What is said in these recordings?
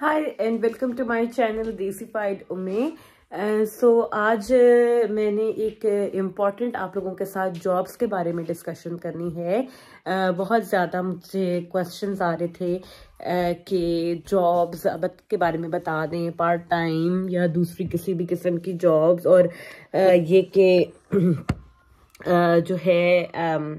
hi and welcome to my channel देसी पाइड उमे सो आज uh, मैंने एक इम्पॉर्टेंट uh, आप लोगों के साथ जॉब्स के बारे में डिस्कशन करनी है uh, बहुत ज़्यादा मुझे क्वेश्चंस आ रहे थे uh, कि जॉब्स अब के बारे में बता दें पार्ट टाइम या दूसरी किसी भी किस्म की जॉब्स और uh, ये कि uh, जो है um,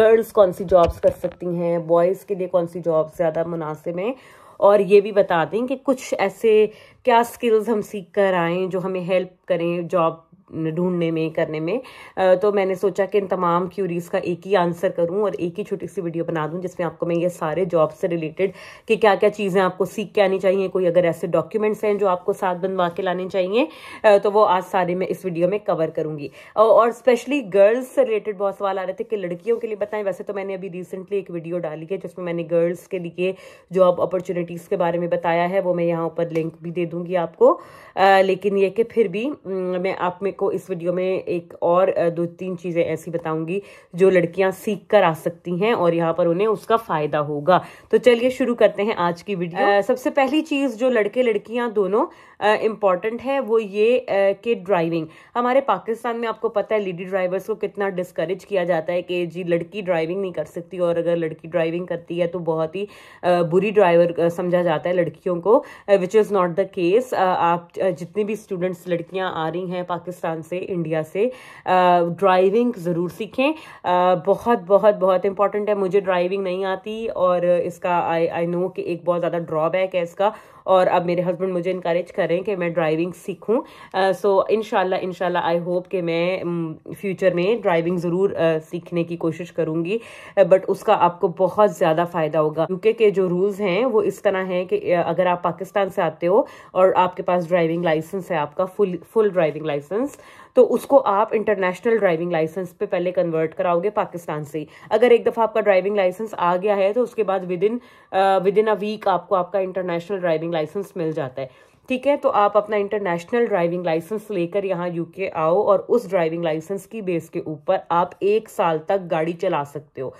गर्ल्स कौन सी जॉब्स कर सकती हैं बॉयज़ के लिए कौन सी जॉब्स ज़्यादा मुनासिब हैं और ये भी बता दें कि कुछ ऐसे क्या स्किल्स हम सीख कर आएँ जो हमें हेल्प करें जॉब ढूंढने में करने में तो मैंने सोचा कि इन तमाम क्यूरीज़ का एक ही आंसर करूँ और एक ही छोटी सी वीडियो बना दूँ जिसमें आपको मैं ये सारे जॉब से रिलेटेड कि क्या क्या चीज़ें आपको सीख के आनी चाहिए कोई अगर ऐसे डॉक्यूमेंट्स हैं जो आपको साथ बनवा के लाने चाहिए तो वो आज सारे मैं इस वीडियो में कवर करूँगी और स्पेशली गर्ल्स से रिलेटेड बहुत सवाल आ रहे थे कि लड़कियों के लिए बताएं वैसे तो मैंने अभी रिसेंटली एक वीडियो डाली है जिसमें मैंने गर्ल्स के लिए जॉब अपॉर्चुनिटीज़ के बारे में बताया है वो मैं यहाँ ऊपर लिंक भी दे दूँगी आपको लेकिन ये कि फिर भी मैं आप में को इस वीडियो में एक और दो तीन चीज़ें ऐसी बताऊंगी जो लड़कियां सीख कर आ सकती हैं और यहाँ पर उन्हें उसका फ़ायदा होगा तो चलिए शुरू करते हैं आज की वीडियो सबसे पहली चीज़ जो लड़के लड़कियां दोनों इम्पॉर्टेंट है वो ये कि ड्राइविंग हमारे पाकिस्तान में आपको पता है लेडी ड्राइवर्स को कितना डिस्करेज किया जाता है कि जी लड़की ड्राइविंग नहीं कर सकती और अगर लड़की ड्राइविंग करती है तो बहुत ही बुरी ड्राइवर समझा जाता है लड़कियों को which is not the case आप जितनी भी स्टूडेंट्स लड़कियां आ रही हैं पाकिस्तान पाकिस्तान से इंडिया से ड्राइविंग ज़रूर सीखें बहुत बहुत बहुत इंपॉर्टेंट है मुझे ड्राइविंग नहीं आती और इसका आई आई नो कि एक बहुत ज़्यादा ड्रॉबैक है इसका और अब मेरे हस्बैंड मुझे इंकरेज करें कि मैं ड्राइविंग सीखूं सो इन शाला आई होप कि मैं फ्यूचर में ड्राइविंग ज़रूर सीखने की कोशिश करूंगी बट उसका आपको बहुत ज़्यादा फ़ायदा होगा यूके के जो रूल्स हैं वो इस तरह हैं कि अगर आप पाकिस्तान से आते हो और आपके पास ड्राइविंग लाइसेंस है आपका फुल फुल ड्राइविंग लाइसेंस तो उसको आप इंटरनेशनल ड्राइविंग लाइसेंस पे पहले कन्वर्ट कराओगे पाकिस्तान से अगर एक दफ़ा आपका ड्राइविंग लाइसेंस आ गया है तो उसके बाद within within a week आपको आपका इंटरनेशनल ड्राइविंग लाइसेंस मिल जाता है ठीक है तो आप अपना इंटरनेशनल ड्राइविंग लाइसेंस लेकर यहाँ यूके आओ और उस ड्राइविंग लाइसेंस की बेस के ऊपर आप एक साल तक गाड़ी चला सकते हो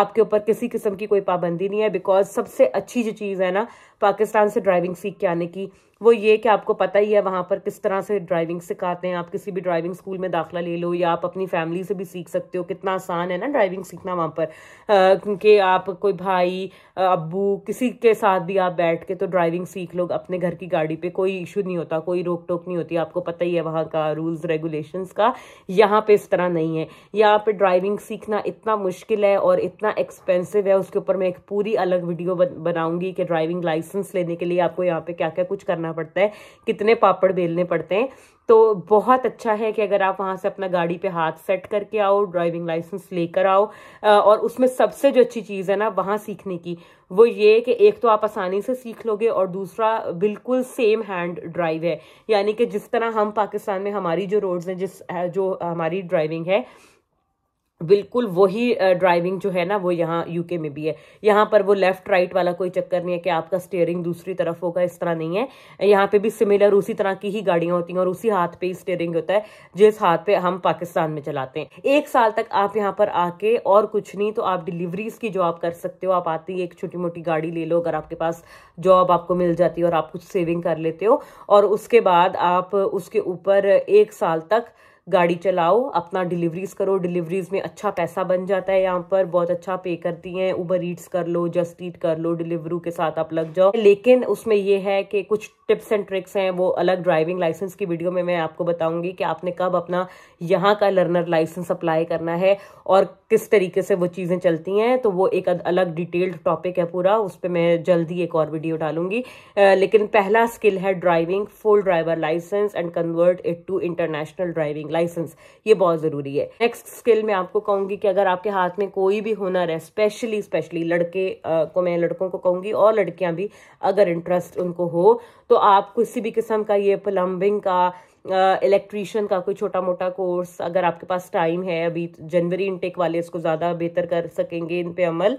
आपके ऊपर किसी किस्म की कोई पाबंदी नहीं है बिकॉज सबसे अच्छी जो चीज़ है ना पाकिस्तान से ड्राइविंग सीख के आने की वो ये कि आपको पता ही है वहाँ पर किस तरह से ड्राइविंग सिखाते हैं आप किसी भी ड्राइविंग स्कूल में दाखिला ले लो या आप अपनी फैमिली से भी सीख सकते हो कितना आसान है ना ड्राइविंग सीखना वहाँ पर क्योंकि आप कोई भाई अबू किसी के साथ भी आप बैठ के तो ड्राइविंग सीख लो अपने घर की गाड़ी पर कोई इशू नहीं होता कोई रोक टोक नहीं होती आपको पता ही है वहाँ का रूल्स रेगुलेशंस का यहाँ पर इस तरह नहीं है यहाँ पर ड्राइविंग सीखना इतना मुश्किल है और इतना एक्सपेंसिव है उसके ऊपर मैं एक पूरी अलग वीडियो बनाऊँगी कि ड्राइविंग लाइसेंस लेने के लिए आपको यहाँ पर क्या क्या कुछ करना पड़ता है कितने पापड़ बेलने पड़ते हैं तो बहुत अच्छा है कि अगर आप वहाँ से अपना गाड़ी पे हाथ सेट करके आओ ड्राइविंग लाइसेंस लेकर आओ और उसमें सबसे जो अच्छी चीज़ है ना वहाँ सीखने की वो ये कि एक तो आप आसानी से सीख लोगे और दूसरा बिल्कुल सेम हैंड ड्राइव है यानी कि जिस तरह हम पाकिस्तान में हमारी जो रोड्स हैं जिस जो हमारी ड्राइविंग है बिल्कुल वही ड्राइविंग जो है ना वो यहाँ यूके में भी है यहाँ पर वो लेफ्ट राइट वाला कोई चक्कर नहीं है कि आपका स्टेयरिंग दूसरी तरफ होगा इस तरह नहीं है यहाँ पे भी सिमिलर उसी तरह की ही गाड़ियाँ होती हैं और उसी हाथ पे ही स्टेयरिंग होता है जिस हाथ पे हम पाकिस्तान में चलाते हैं एक साल तक आप यहाँ पर आके और कुछ नहीं तो आप डिलीवरीज की जॉब कर सकते हो आप आते ही एक छोटी मोटी गाड़ी ले लो अगर आपके पास जॉब आपको मिल जाती है और आप कुछ सेविंग कर लेते हो और उसके बाद आप उसके ऊपर एक साल तक गाड़ी चलाओ अपना डिलीवरीज़ करो डिलीवरीज़ में अच्छा पैसा बन जाता है यहाँ पर बहुत अच्छा पे करती हैं उबर ईट्स कर लो जस्ट ईट कर लो डिलीवरू के साथ आप लग जाओ लेकिन उसमें यह है कि कुछ टिप्स एंड ट्रिक्स हैं वो अलग ड्राइविंग लाइसेंस की वीडियो में मैं आपको बताऊंगी कि आपने कब अपना यहाँ का लर्नर लाइसेंस अप्लाई करना है और किस तरीके से वो चीज़ें चलती हैं तो वो एक अलग डिटेल्ड टॉपिक है पूरा उस पर मैं जल्दी एक और वीडियो डालूंगी लेकिन पहला स्किल है driving full driver licence and convert it to international driving licence ये बहुत ज़रूरी है नेक्स्ट स्किल मैं आपको कहूंगी कि अगर आपके हाथ में कोई भी हुनर है स्पेशली स्पेशली लड़के आ, को मैं लड़कों को कहूंगी और लड़कियां भी अगर इंटरेस्ट उनको हो तो आप किसी भी किस्म का ये प्लम्बिंग का इलेक्ट्रीशियन uh, का कोई छोटा मोटा कोर्स अगर आपके पास टाइम है अभी जनवरी इनटेक वाले इसको ज़्यादा बेहतर कर सकेंगे इन पे अमल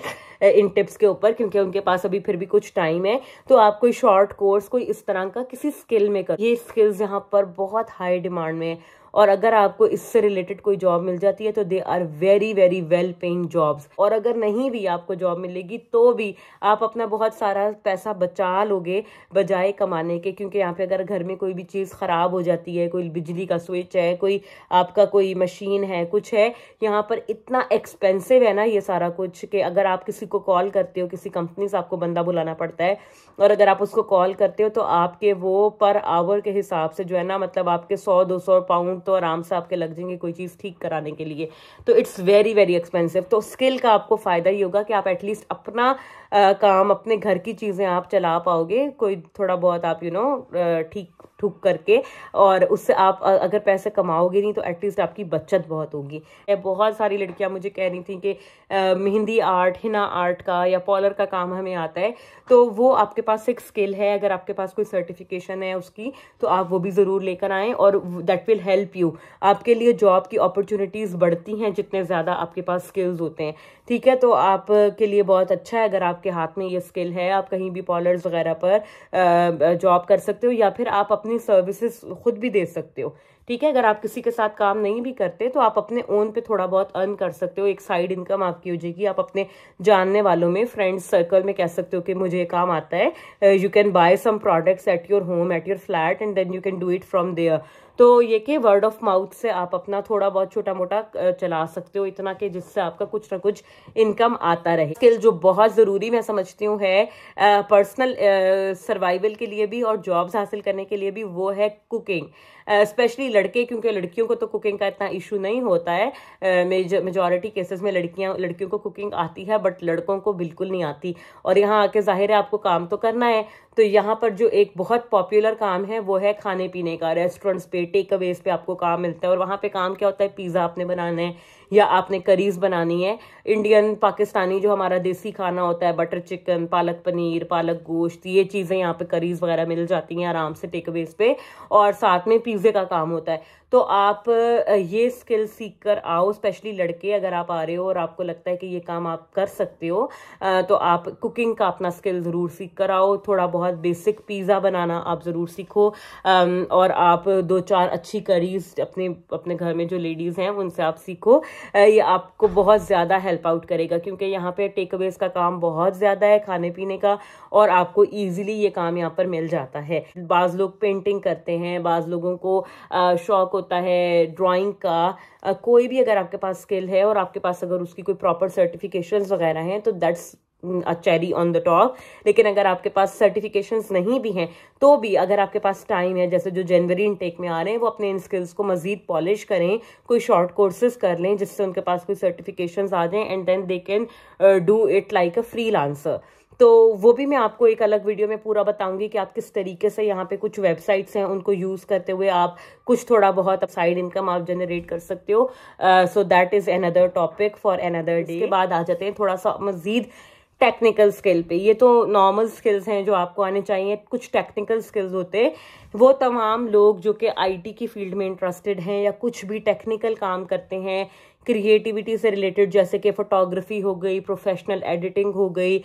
इन टिप्स के ऊपर क्योंकि उनके पास अभी फिर भी कुछ टाइम है तो आप कोई शॉर्ट कोर्स कोई इस तरह का किसी स्किल में कर ये स्किल्स यहाँ पर बहुत हाई डिमांड में है और अगर आपको इससे रिलेटेड कोई जॉब मिल जाती है तो they are very very well paying jobs और अगर नहीं भी आपको जॉब मिलेगी तो भी आप अपना बहुत सारा पैसा बचा लोगे बजाय कमाने के क्योंकि यहाँ पे अगर घर में कोई भी चीज़ ख़राब हो जाती है कोई बिजली का स्विच है कोई आपका कोई मशीन है कुछ है यहाँ पर इतना एक्सपेंसिव है ना ये सारा कुछ कि अगर आप किसी को कॉल करते हो किसी कंपनी से आपको बंदा बुलाना पड़ता है और अगर आप उसको कॉल करते हो तो आपके वो पर आवर के हिसाब से जो है ना मतलब आपके सौ दो सौ पाउंड तो आराम से आपके लग जाएंगे कोई चीज़ ठीक कराने के लिए तो इट्स वेरी वेरी एक्सपेंसिव तो स्किल का आपको फ़ायदा ही होगा कि आप एटलीस्ट अपना आ, काम अपने घर की चीज़ें आप चला पाओगे कोई थोड़ा बहुत आप यू नो ठीक ठुक करके और उससे आप अगर पैसे कमाओगे नहीं तो एटलीस्ट आपकी बचत बहुत होगी बहुत सारी लड़कियां मुझे कह रही थी कि मेहंदी आर्ट हिना आर्ट का या पॉलर का काम हमें आता है तो वो आपके पास एक स्किल है अगर आपके पास कोई सर्टिफिकेशन है उसकी तो आप वो भी ज़रूर लेकर आएँ और दैट विल हेल्प यू आपके लिए जॉब की अपॉर्चुनिटीज़ बढ़ती हैं जितने ज़्यादा आपके पास स्किल्स होते हैं ठीक है तो आपके लिए बहुत अच्छा है अगर आपके हाथ में ये स्किल है आप कहीं भी पॉलर्स वगैरह पर जॉब कर सकते हो या फिर आप अपनी सर्विसेज खुद भी दे सकते हो ठीक है अगर आप किसी के साथ काम नहीं भी करते तो आप अपने ओन पे थोड़ा बहुत अर्न कर सकते हो एक साइड इनकम आपकी हो जाएगी आप अपने जानने वालों में फ्रेंड सर्कल में कह सकते हो कि मुझे ये काम आता है you can buy some products at your home at your flat and then you can do it from there तो ये कि वर्ड ऑफ माउथ से आप अपना थोड़ा बहुत छोटा मोटा चला सकते हो इतना कि जिससे आपका कुछ ना कुछ इनकम आता रहे स्किल जो बहुत ज़रूरी मैं समझती हूँ है पर्सनल सर्वाइवल के लिए भी और जॉब्स हासिल करने के लिए भी वो है कुकिंग स्पेशली लड़के क्योंकि लड़कियों को तो कुकिंग का इतना इशू नहीं होता है मेजॉरिटी केसेस में लड़कियाँ लड़कियों को कुकिंग आती है बट लड़कों को बिल्कुल नहीं आती और यहाँ आके जाहिर है आपको काम तो करना है तो यहाँ पर जो एक बहुत पॉपुलर काम है वो है खाने पीने का रेस्टोरेंट्स पे टेक अवेज पे आपको काम मिलता है और वहाँ पे काम क्या होता है पिज़्ज़ा आपने बनाना है या आपने करीज बनानी है इंडियन पाकिस्तानी जो हमारा देसी खाना होता है बटर चिकन पालक पनीर पालक गोश्त ये चीज़ें यहाँ पे करीज वगैरह मिल जाती हैं आराम से टेक अवेज पे और साथ में पिज़्ज़े का काम होता है तो आप ये स्किल सीख कर आओ स्पेशली लड़के अगर आप आ रहे हो और आपको लगता है कि ये काम आप कर सकते हो तो आप कुकिंग का अपना स्किल ज़रूर सीख कर आओ थोड़ा बहुत बेसिक पिज़्ज़ा बनाना आप ज़रूर सीखो और आप दो चार अच्छी करीज अपने अपने घर में जो लेडीज़ हैं उनसे आप सीखो ये आपको बहुत ज़्यादा हेल्प आउट करेगा क्योंकि यहाँ पे टेक अवेज का काम बहुत ज़्यादा है खाने पीने का और आपको ईजिली ये काम यहाँ पर मिल जाता है बाज़ लोग पेंटिंग करते हैं बाज़ लोगों को शौक होता है ड्राइंग का कोई भी अगर आपके पास स्किल है और आपके पास अगर उसकी कोई प्रॉपर सर्टिफिकेशन वगैरह हैं तो that's cherry on the top लेकिन अगर आपके पास सर्टिफिकेशन नहीं भी हैं तो भी अगर आपके पास टाइम है जैसे जो जनवरी इनटेक में आ रहे हैं वो अपने इन स्किल्स को मजीद पॉलिश करें कोई शॉर्ट कोर्सेज कर लें जिससे उनके पास कोई सर्टिफिकेशन आ जाएँ and then they can do it like a freelancer तो वो भी मैं आपको एक अलग वीडियो में पूरा बताऊंगी कि आप किस तरीके से यहाँ पे कुछ वेबसाइट्स हैं उनको यूज़ करते हुए आप कुछ थोड़ा बहुत साइड इनकम आप जनरेट कर सकते हो so that is another topic for another day के बाद आ जाते हैं थोड़ा सा मज़ीद टेक्निकल स्किल पे ये तो नॉर्मल स्किल्स हैं जो आपको आने चाहिए कुछ टेक्निकल स्किल्स होते वो तमाम लोग जो कि आईटी की फील्ड में इंटरेस्टेड हैं या कुछ भी टेक्निकल काम करते हैं क्रिएटिविटी से रिलेटेड जैसे कि फोटोग्राफी हो गई प्रोफेशनल एडिटिंग हो गई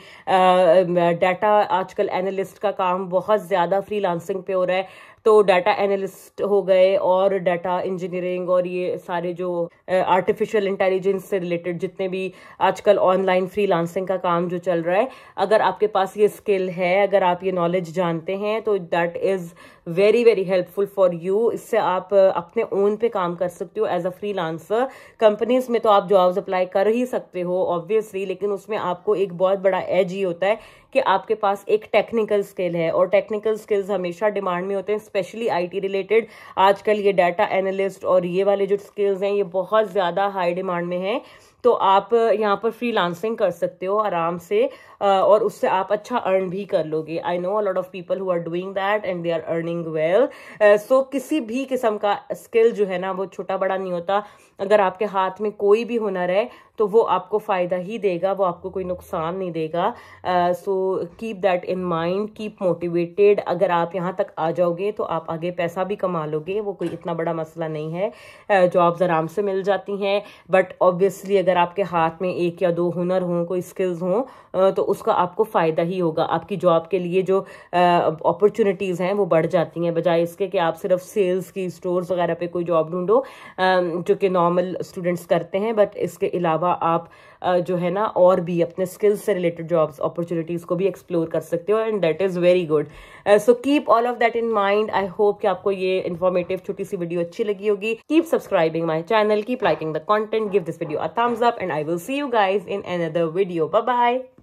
डाटा आजकल एनालिस्ट का काम बहुत ज़्यादा फ्री पे हो रहा है तो डाटा एनालिस्ट हो गए और डाटा इंजीनियरिंग और ये सारे जो आर्टिफिशियल इंटेलिजेंस से रिलेटेड जितने भी आजकल ऑनलाइन फ्रीलांसिंग का काम जो चल रहा है अगर आपके पास ये स्किल है अगर आप ये नॉलेज जानते हैं तो that is very very helpful for you इससे आप अपने ओन पे काम कर सकते हो as a freelancer companies में तो आप जॉब्स अप्लाई कर ही सकते हो ऑब्वियसली लेकिन उसमें आपको एक बहुत बड़ा एज ही होता है कि आपके पास एक टेक्निकल स्किल है और टेक्निकल स्किल्स हमेशा डिमांड में होते हैं स्पेशली आईटी रिलेटेड आजकल ये डाटा एनालिस्ट और ये वाले जो स्किल्स हैं ये बहुत ज़्यादा हाई डिमांड में हैं तो आप यहाँ पर फ्रीलांसिंग कर सकते हो आराम से और उससे आप अच्छा अर्न भी कर लोगे I know a lot of people who are doing that and they are earning well so किसी भी किस्म का स्किल जो है ना वो छोटा बड़ा नहीं होता अगर आपके हाथ में कोई भी हुनर है तो वो आपको फ़ायदा ही देगा वो आपको कोई नुकसान नहीं देगा so keep that in mind keep motivated अगर आप यहाँ तक आ जाओगे तो आप आगे पैसा भी कमा लोगे वो कोई इतना बड़ा मसला नहीं है जॉब्स आराम से मिल जाती हैं बट ऑब्वियसली अगर अगर आपके हाथ में एक या दो हुनर हों कोई स्किल्स हों तो उसका आपको फ़ायदा ही होगा आपकी जॉब के लिए जो अपॉर्चुनिटीज़ हैं वो बढ़ जाती हैं बजाय इसके कि आप सिर्फ सेल्स की स्टोर्स वगैरह पे कोई जॉब ढूंढो जो कि नॉर्मल स्टूडेंट्स करते हैं बट इसके अलावा आप जो है ना और भी अपने स्किल्स से रिलेटेड जॉब्स अपॉर्चुनिटीज़ को भी एक्सप्लोर कर सकते हो and that is very good so keep all of that in mind I hope कि आपको ये इन्फॉर्मेटिव छोटी सी वीडियो अच्छी लगी होगी keep subscribing my channel keep liking the content give this video a thumbs up and I will see you guys in another video bye